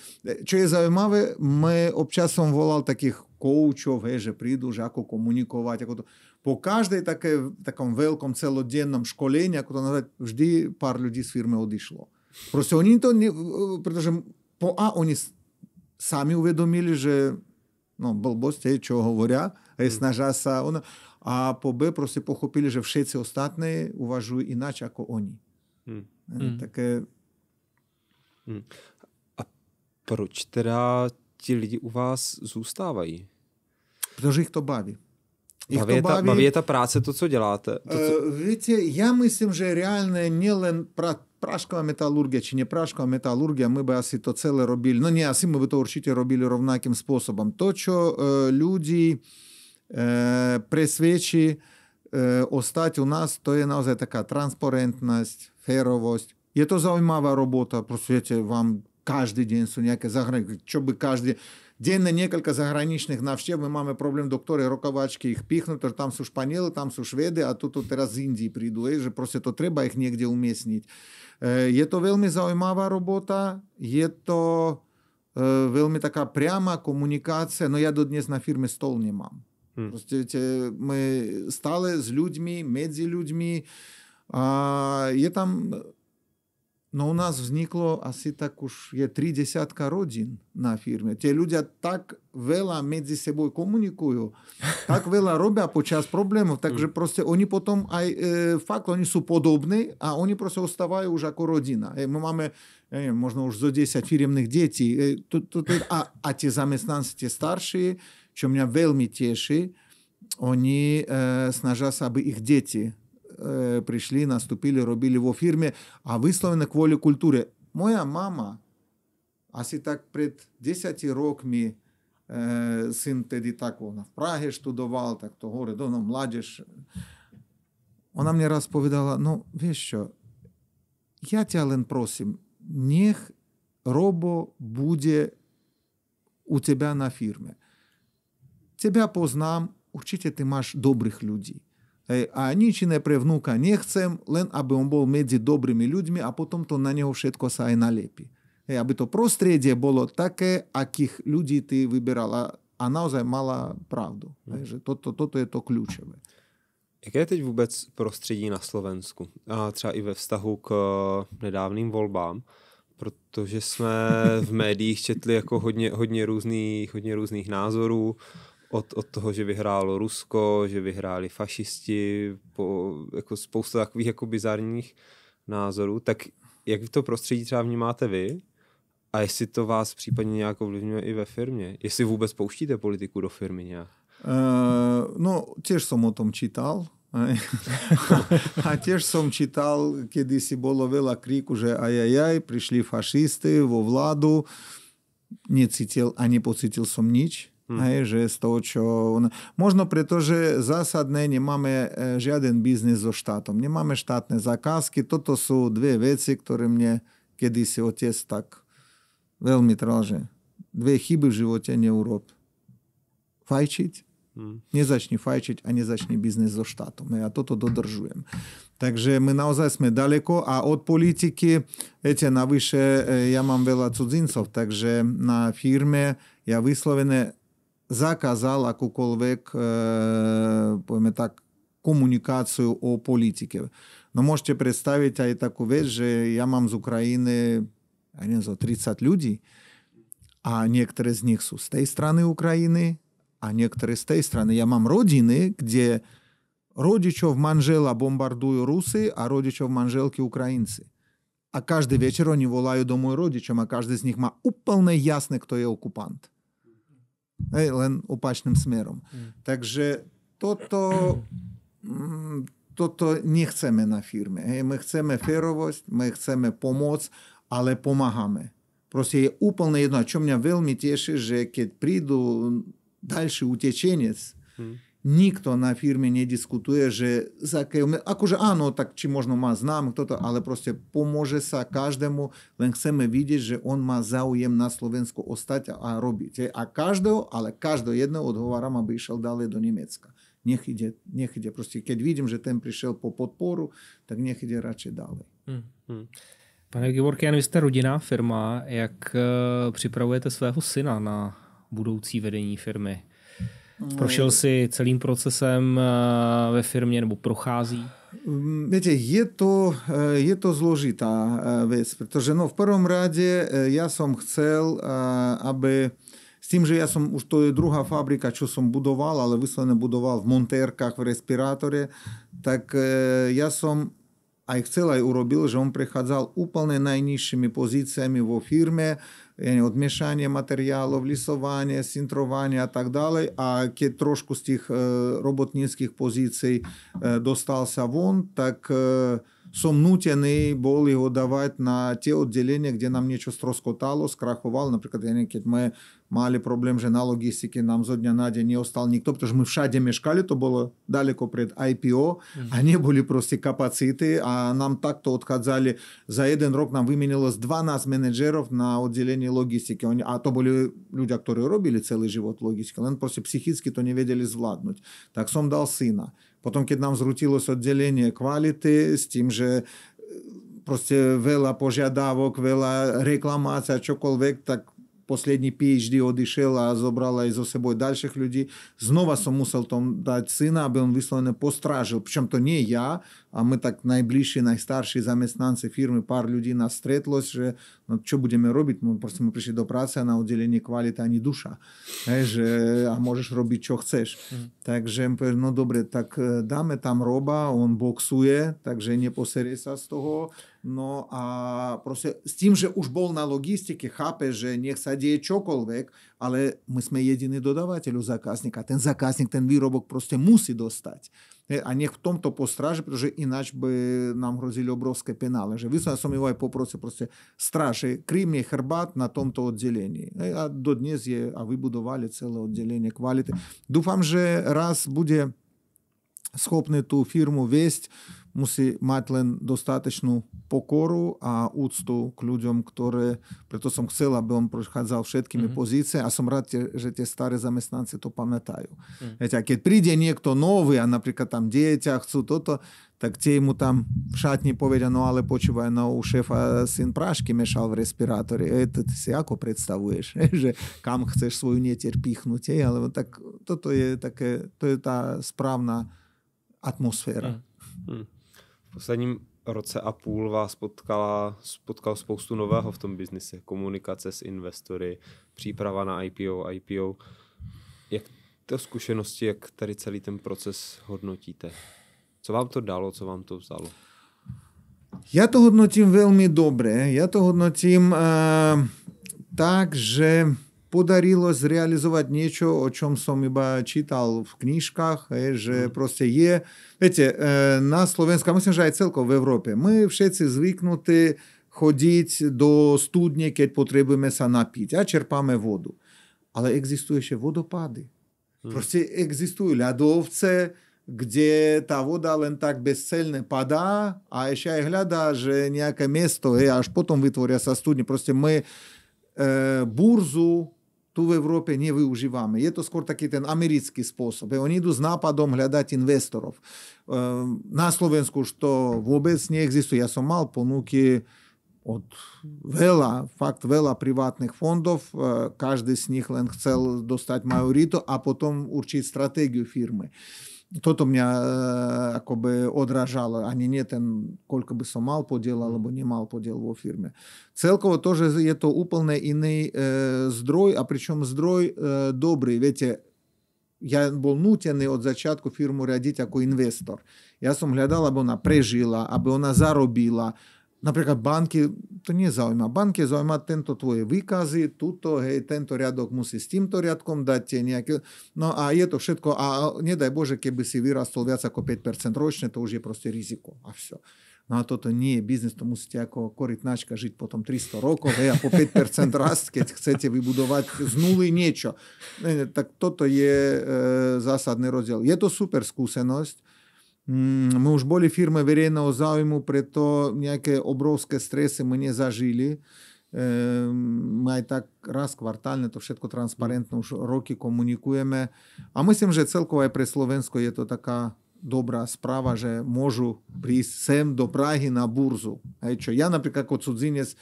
Що э, є займаве, ми обчасом волали таких коучів, э, же прийду, як комунікувати. Як По кожній таке, такому великому цілоденному школенні, як то називають, завжди пар людей з фірми одійшло. Просто вони то не, э, потому, по А, вони сами уведомили, що ну, балбость, що говоря, а снажа а по Б просто похопили, що всі ці остатні уважують іначе, як вони. Hmm. Eh, hmm. Také... Hmm. A proč teda ti lidi u vás zůstávají? Protože jich to baví. Их baví, to baví, baví je ta práce, to, co děláte. To, co... Eh, víte, já myslím, že reálně nejen pra, prášková metalurgia, či ne metalurgie, my by asi to celé robili, no ne asi, my by to určitě robili rovnakým způsobem. To, co uh, eh, lidi uh, přesvědčí, uh, Е, остать у нас то є наразі така транспарентність, феровость. Є то займава робота, просвіті вам кожен день су някакие заграничные, щоб кожен день на кілька заграничних навчів, ми маємо проблем доктори, роковачки їх піхнуть, там су шпаніли, там су шведи, а тут от з Індії прийду, і просто то треба їх негде уміснити. Е, є то вельми займава робота, є то е, вельми така пряма комунікація, но ну, я до днес на фірмі стол не мам. Ми стали з людьми, між людьми. А, є там, но ну, у нас взникло аси так уж є три десятка родин на фірмі. Ті люди так вела між собою комунікують, так вела роблять під час проблем, так же просто вони потім, ай, е, факт, вони су подобні, а вони просто оставають уже як родина. Е, ми маємо, я не можна уж за 10 фірмних дітей, е, а, а ті заміснанці, ті старші, čo mňa veľmi teší, oni e, snažia sa, aby ich deti e, prišli, nastúpili, robili vo firme a vyslovene kvôli kultúre. Moja mama asi tak pred 10 rokmi e, syn tedy tak, ona v Prahe študoval, tak to hovorí, no, mládež. Вона мені раз повідала: ну, ви що, я тя лен просим, нех робо буде у тебе на фірмі тебя познам, určite ty máš dobrých ľudí. Hej, a nič iné pre vnúka nechcem, len aby on bol medzi dobrými ľuďmi a potom to na neho všetko sa aj nalepí. Hej, aby to prostredie bolo také, akých ľudí ty vyberala a naozaj mala pravdu. Hej, že toto, toto je to kľúčové. Jaké je teď vůbec prostředí na Slovensku? A třeba i ve vztahu k nedávným volbám, protože jsme v médiích četli jako hodně, hodně, různých, hodně různých názorů. od, od toho, že vyhrálo Rusko, že vyhráli fašisti, po, jako spousta takových jako bizarních názorů, tak jak to prostředí třeba vnímáte vy a jestli to vás případně nějak ovlivňuje i ve firmě? Jestli vůbec pouštíte politiku do firmy nějak? Uh, no, těž jsem o tom čítal. a těž jsem čítal, si bylo vela kríku, že ajajaj, přišli fašisty vo vládu. Necítil ani pocítil som nič. Mm. Hej, že z toho, čo... Možno preto, že zásadné nemáme e, žiaden biznis so štátom. Nemáme štátne zakázky. Toto sú dve veci, ktoré mne kedysi otec tak veľmi trval, že dve chyby v živote neurob. Fajčiť? Mm. Nezačni fajčiť a nezačni biznis so štátom. Ja toto dodržujem. Takže my naozaj sme daleko a od politiky, viete, navyše e, ja mám veľa cudzincov, takže na firme ja vyslovené zakázal akúkoľvek, e, povieme tak, komunikáciu o politike. No môžete predstaviť aj takú vec, že ja mám z Ukrajiny, ja neviem, 30 ľudí a niektoré z nich sú z tej strany Ukrajiny a niektoré z tej strany. Ja mám rodiny, kde родичів манжела бомбардують руси, а родичів манжелки українці. А кожен вечір вони волають домой родичам, а кожен з них має уповне ясне, хто є окупант. len opačným směrem. Mm. Takže toto, mm, toto nechceme na firmě. My chceme férovost, my chceme pomoc, ale pomáháme. Prostě je úplně jedno, čo mě velmi těší, že když přijdu další utečenec, mm Ніхто на фірмі не дискутує, що за кем... Аку же, а, ну так чи можна ма знам, хто-то, але просто поможе са кожному, лен хочемо бачити, що он ма зауєм на словенську остаття, а робити. А кожного, але кожного єдного відговора, аби йшов далі до німецька. Нех іде, нех іде. Просто, як бачимо, що тем прийшов по подпору, так нех іде радше далі. Mm-hmm. Pane Gevorke, vy jste rodinná firma. Jak připravujete svého syna na budoucí vedení firmy? Mm. Prošel si celým procesem eh, ve firmě nebo prochází? Mm, víte, je to, eh, je to zložitá eh, věc, protože no, v prvom rádě já jsem chcel, aby s tím, že já jsem už to je druhá fabrika, co jsem budoval, ale vyslovně budoval v montérkách v respirátore, tak já jsem aj chcel, aj urobil, že on prechádzal úplně najnižšími pozíciami vo firme, Е, Одмішання матеріалів, лісування, сінтрування і так далі. А ке трошку з тих е, роботницьких позицій е, достався вон, так som nutení boli ho dávať na tie oddelenia, kde nám niečo stroskotalo, skrachovalo. Napríklad, ja mali problem, že na logistike nám zo dňa na deň neostal nikto, pretože my všade meškali, to bolo daleko pred IPO a neboli proste kapacity a nám takto odchádzali. Za jeden rok nám vymenilo z 12 manažerov na oddelenie logistiky. Oni, a to boli ľudia, ktorí robili celý život logistiky, len proste psychicky to nevedeli zvládnuť. Tak som dal syna. Potom, keď nám zrutилось oddelenie kvality s tým, že proste veľa požiadavok, veľa reklamácia, čokoľvek, tak последний PhD одишела, а забрала и за собой дальших людей. Снова сам мусил там дать сына, аби он висловлено постражил. Причем то не я, а ми так найближчі, найстарші заміснанці фірми, пар людей нас встретилось, що ну, що будемо робити? Ну, просто ми прийшли до праці, а на відділенні кваліта ані душа. Знаєш, а можеш робити, що хочеш. Mm-hmm. Takže ми кажемо, ну добре, так даме там роба, він боксує, takže не посерися з того. No a prostě s tím, že už bol na logistiky, chápe, že nech sa deje čokoľvek, ale my sme jediný dodavateľ u zákazníka. Ten zákazník ten výrobok prostě musí dostať. Е, а не в том-то постраже, потому что иначе бы нам грозили обровское пеналы. Же висуна сомневаю попросив просто стражи Крим и Хербат на том-то отделении. Э, а до днезі, а ви будували ціле відділення кваліти. Думаю, же раз буде схопний ту фірму весть, musí Матлен достаточную покору, а уцту к людям, которые, прито сам хотел, аби он проходил všetкими mm-hmm. позиции, а сам рад, že те старые заместнанцы то памятаю. Mm-hmm. Ведь, а keď прийде некто новый, а, например, там дитя chcú toto, так те ему там в шатні поведя, ну, але почувай, ну, у шефа син прашки мешал в респіраторі. Ти си яко представуєш, що кам хочеш свою нетерпіхнуть, але вот так, то, то є таке, то є та справна атмосфера. Mm. Mm posledním roce a půl vás potkala, spotkal spoustu nového v tom biznise. Komunikace s investory, příprava na IPO, IPO. Jak to zkušenosti, jak tady celý ten proces hodnotíte? Co vám to dalo, co vám to vzalo? Já to hodnotím velmi dobře. Já to hodnotím uh, tak, že подарилось реализовать нечто, о чем сам я читал в книжках, что просто есть. Видите, на словенском, myslím, že aj celkovo v Európe, my všetci zvyknutí chodiť do studne, keď potrebujeme sa napiť a čerpáme vodu. Ale existujú ešte vodopády. Proste existujú ľadovce, kde tá voda len tak bezcelne padá a ešte aj hľadá, že nejaké miesto, hej, až potom vytvoria sa studne. Proste my e, burzu tu v Evropě nevyužíváme. Je to skoro taky ten americký způsob. Oni jdou s nápadem hledat investorov. Ehm, na Slovensku už to vůbec neexistuje. Já jsem mal ponuky od vela, fakt vela privátních fondov. Ehm, každý z nich len chcel dostat majoritu a potom určit strategii firmy. то-то меня э, как бы отражало, а не нет, сколько бы сумал поделал, або не мал поделал во фирме. Целково тоже это уполне иный э, здрой, а причем здрой э, добрый, видите, э, я був нутяний від зачатку фірму рядіть як інвестор. Я сам глядав, аби вона прижила, аби вона заробила, napríklad banky, to nie zaujíma. Banky zaujíma tento tvoje výkazy, tuto, hej, tento riadok musí s týmto riadkom dať tie nejaké... No a je to všetko a nedaj Bože, keby si vyrastol viac ako 5% ročne, to už je prostě riziko a все. No a toto nie je biznis, to musíte ako korytnačka žiť potom 300 rokov, hej, a po 5% rast, keď chcete vybudovať z nuly niečo. Ne, ne, tak toto je e, zásadný rozdiel. Je to super skúsenosť, мы уж были фирма верена озаему, прето някакие обровские стрессы мы не зажили. Е, ми так раз квартально, то все транспарентно, уж роки комунікуємо. А мислим, що цілкова при Словенську є то така добра справа, що можу прийти до Праги на бурзу. я, наприклад, як цудзінець,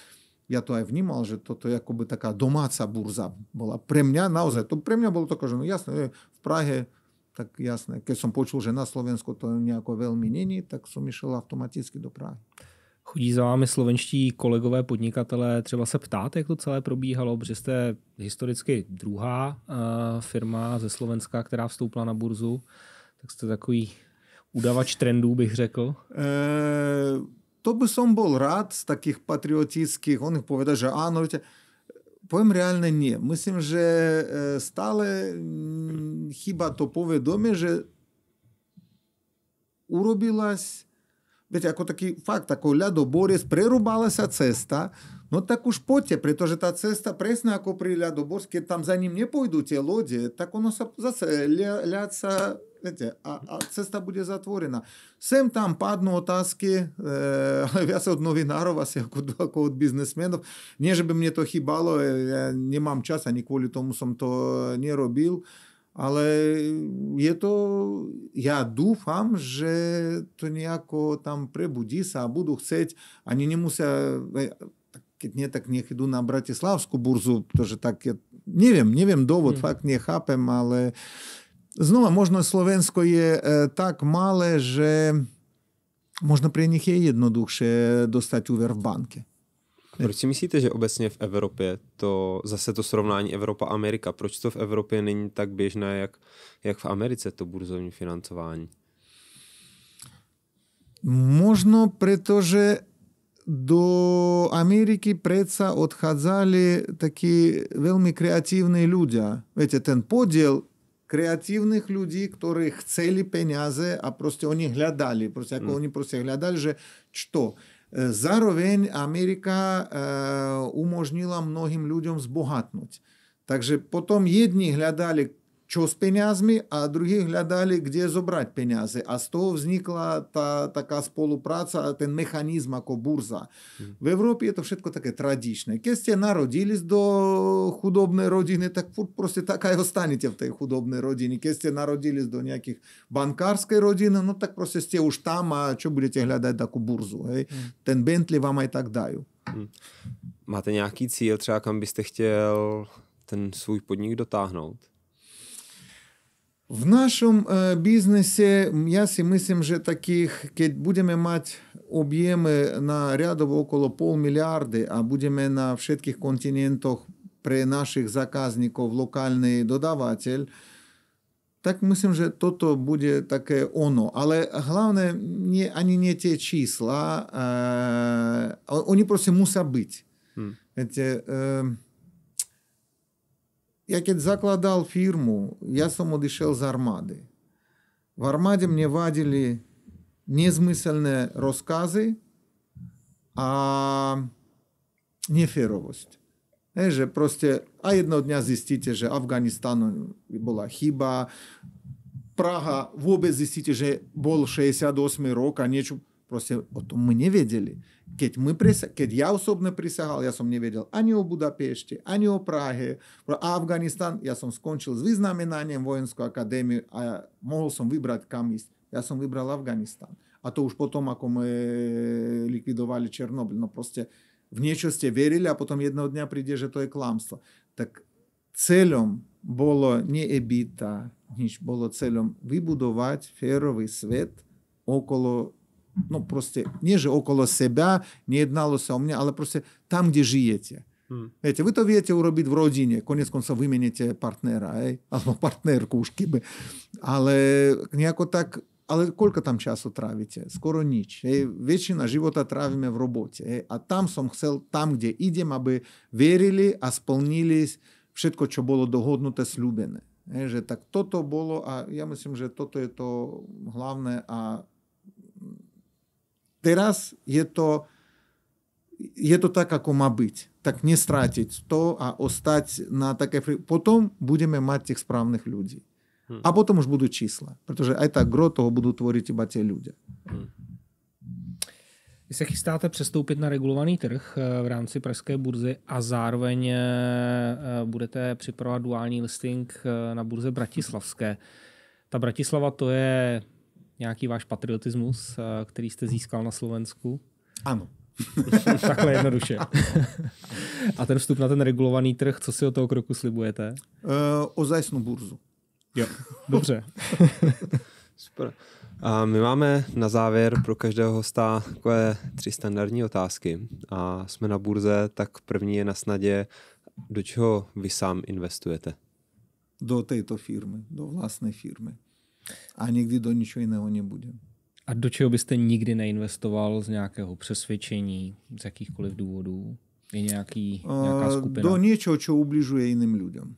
я то і внімав, що то, то якоби така домаца бурза була. При мене, наузай, то при мене було таке, ну ясно, е, в Прагі tak jasné, keď som počul, že na Slovensku to nejako veľmi není, tak som išiel automaticky do Prahy. Chodí za vámi slovenští kolegové podnikatelé třeba se ptát, jak to celé probíhalo, protože jste historicky druhá uh, firma ze Slovenska, která vstoupila na burzu, tak jste takový udavač trendů, bych řekl. E, to by som byl rád z takých patriotických, on povedá, že ano, víte, Powiem realnie nie. Myślę, że stale chyba to powiadomie, że urobiłaś Wiecie, jako такий факт, така лядоборець, прирубалася цеста, ну так уж поте, при то, що та цеста пресна, ако при лядоборській, там за ним не пойдуть ті лоді, так воно заселяться Viete, a, a cesta bude zatvorená. Sem tam padnú otázky, e, ale viac od novinárov asi ako, ako od biznesmenov. Nie, že by mne to chýbalo, e, ja nemám čas, ani kvôli tomu som to e, nerobil, ale je to, ja dúfam, že to nejako tam prebudí sa a budú chcieť, ani nemusia, e, keď nie, tak nech idú na Bratislavskú burzu, pretože tak, ja neviem, neviem dôvod, mm. fakt nechápem, ale Знову можна словенської так мало, що можна при них je jednoduše dostat úvěr v banky. Proč si myslíte, že obecně v Evropě to zase to srovnání Evropa-Amerika, proč to v Evropě není tak běžné, jak, jak v Americe to burzovní financování? Možno, protože do Ameriky predsa odchádzali takí veľmi kreatívni ľudia. Viete, ten podiel kreativnych ludzi, którzy chcieli pieniądze, a proste oni gledali, proste, jako mm. oni proste gledali, że co? Zároveň Amerika e, umožnila mnohým ľuďom zbohatnúť. Takže potom jedni hľadali что с пенязми, а другі глядали, где забрати пенязи. А з того взникла та така сполупраця, ten механізм, як бурза. Mm. В Європі це все таке традичне. Якщо народились до худобної родини, так просто така і останете в тій худобній родині. Якщо народились до яких банкарської родини, ну так просто сте уж там, а що будете глядати таку бурзу. Hej? Mm. Ten Bentley vám aj tak dají. Mm. Máte nějaký cíl třeba, kam byste chtěl ten svůj podnik dotáhnout? В нашому э, бізнесі, я если мыслим що таких, когда будемо мати об'єми на рядово около полмиллиарда, а будемо на всех континентах при наших заказників локальний додаватель, так мислим, що то буде таке оно. Але головне, не, ані не ті числа, а, вони э, просто мусять бути. Mm. Эти, э, я keď закладал фирму, я сам одышел с армады. В армаде мне вадили незмысленные рассказы, а неферовость. Же просто, а одного дня зистите, что Афганистану была хиба, Прага вобе зистите, что был 68 рок, а нечего. Просто о том мы не ведали. keď, my prisa- keď ja osobne prisahal, ja som nevedel ani o Budapešti, ani o Prahe, a Afganistan, ja som skončil s vyznamenaniem vojenskú akadémiu a mohol som vybrať kam ísť. Ja som vybral Afganistan. A to už potom, ako my likvidovali Černobyl. No proste v niečo ste verili a potom jedného dňa príde, že to je klamstvo. Tak cieľom bolo nie ebita, nič, bolo cieľom vybudovať férový svet okolo ну, просто не же okolo sebe, nie jednalo sa o mne, ale proste tam, kde žijete. Hmm. Viete, vy to viete urobiť v rodine, konec konca vymenete partnera, aj, alebo partnerku už keby. Ale nejako tak але кілька там часу травите? Скоро ніч. Ей, вечина живота травимо в роботі. Ей, а там сам хсел, там, де ідем, аби вірили, а сповнились všetko, що було догоднуте, слюбене. Ей, же, так то-то було, а я мислю, що то-то є то головне, а Teraz je to, je to tak, ako má byť. Tak nestratit, to a ostať na také... Potom budeme mít těch správných справних hm. a potom už ж čísla, числа. Protože aj tak gro toho budou tvořit iba tie ľudia. Hm. Vy se chystáte přestoupit na regulovaný trh eh, v rámci pražské burzy a zároveň eh, eh, budete připravovat duální listing na burze bratislavské. Ta Bratislava to je nějaký váš patriotismus, eh, který jste získal na Slovensku? Ano. Takhle jednoduše. a ten vstup na ten regulovaný trh, co si o toho kroku slibujete? Uh, zajistnou burzu. Jo, dobře. Super. A my máme na závěr pro každého hosta takové tři standardní otázky. A jsme na burze, tak první je na snadě, do čeho vy sám investujete? Do této firmy, do vlastní firmy. A nikdy do ničeho jiného nebude. A do čeho byste nikdy neinvestoval z nějakého přesvědčení, z jakýchkoliv důvodů? Je nějaký, nějaká eh, skupina? Do něčeho, co ubližuje jiným lidem.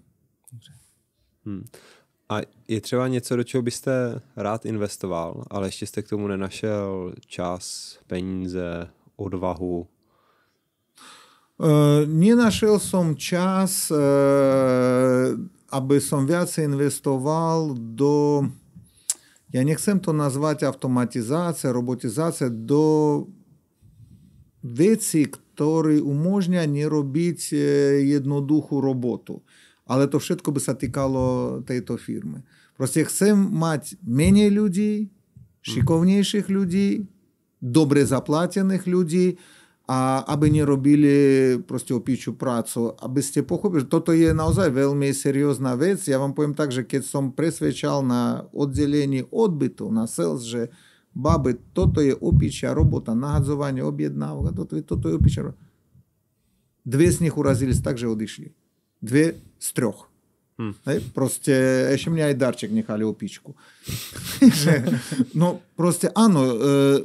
Hmm. A je třeba něco, do čeho byste rád investoval, ale ještě jste k tomu nenašel čas, peníze, odvahu? E, nenašel jsem čas, e, aby jsem více investoval do Я не chcę to nazwać automatyzacją, robotyzacją do rzeczy, które umożnia nie robić jednoduchą robotu. Ale to wszystko by zatykało tej to firmy. Просто chcę mieć mniej ludzi, szykowniejszych ludzi, dobrze zapłaconych ludzi, a aby nerobili proste opíču prácu, aby ste pochopili, že toto je naozaj veľmi seriózna vec. Ja vám poviem tak, že keď som presvedčal na oddelení odbytu, na sales, že baby, toto je opíčia robota, nahadzovanie objednávok, toto, toto je opíčia robota. Dve z nich urazili tak, že odišli. Dve z troch. Hmm. Ne, proste, ešte mňa не darček nechali opičku. no proste áno, e,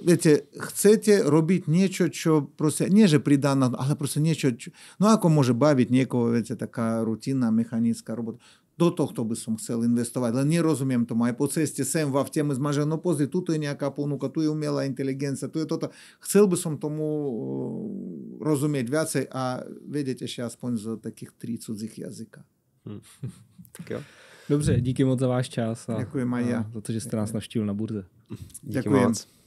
viete, chcete robiť niečo, čo proste, nie že pridaná, ale proste niečo, čo, no ako môže baviť niekoho, viete, taká rutinná mechanická robota. До того би сам хотів інвестувати, але не розуміємо тому. А по цесті сем в теми змаже, ну пози, тут і ніяка понука, тут і уміла інтелігенція, тут і то-то. Хотів би сам тому э, розуміти вяце, а видите, ще я спонзор таких три цудзих язика. tak jo. Dobře, díky moc za váš čas a, Děkuji, Maja. a za to, že jste nás navštívil na burze. Díky Děkuji. moc.